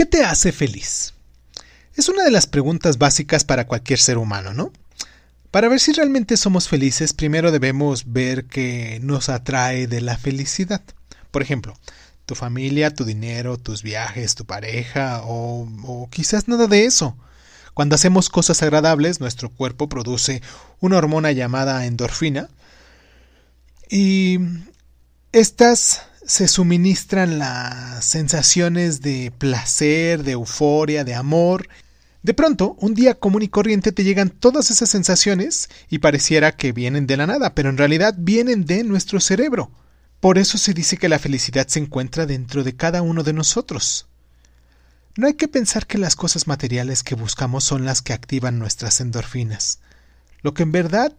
¿Qué te hace feliz? Es una de las preguntas básicas para cualquier ser humano, ¿no? Para ver si realmente somos felices, primero debemos ver qué nos atrae de la felicidad. Por ejemplo, tu familia, tu dinero, tus viajes, tu pareja o, quizás nada de eso. Cuando hacemos cosas agradables, nuestro cuerpo produce una hormona llamada endorfina y estas se suministran las sensaciones de placer, de euforia, de amor. De pronto, un día común y corriente te llegan todas esas sensaciones y pareciera que vienen de la nada, pero en realidad vienen de nuestro cerebro. Por eso se dice que la felicidad se encuentra dentro de cada uno de nosotros. No hay que pensar que las cosas materiales que buscamos son las que activan nuestras endorfinas. Lo que en verdad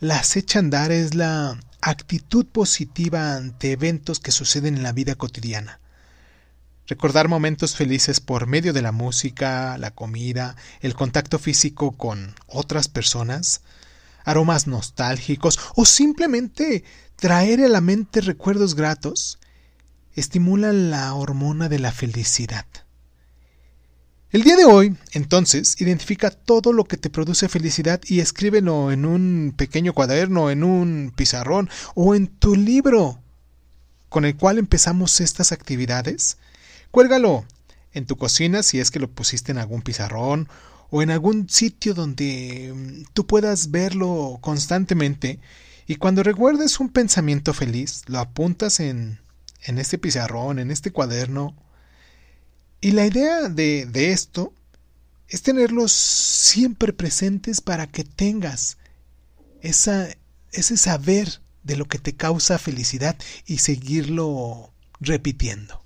las echa a andar es la actitud positiva ante eventos que suceden en la vida cotidiana. Recordar momentos felices por medio de la música, la comida, el contacto físico con otras personas, aromas nostálgicos o simplemente traer a la mente recuerdos gratos, estimula la hormona de la felicidad. El día de hoy, entonces, identifica todo lo que te produce felicidad y escríbelo en un pequeño cuaderno, en un pizarrón o en tu libro con el cual empezamos estas actividades. Cuélgalo en tu cocina si es que lo pusiste en algún pizarrón o en algún sitio donde mm, tú puedas verlo constantemente y cuando recuerdes un pensamiento feliz lo apuntas en, en este pizarrón, en este cuaderno y la idea de, de esto es tenerlos siempre presentes para que tengas esa, ese saber de lo que te causa felicidad y seguirlo repitiendo.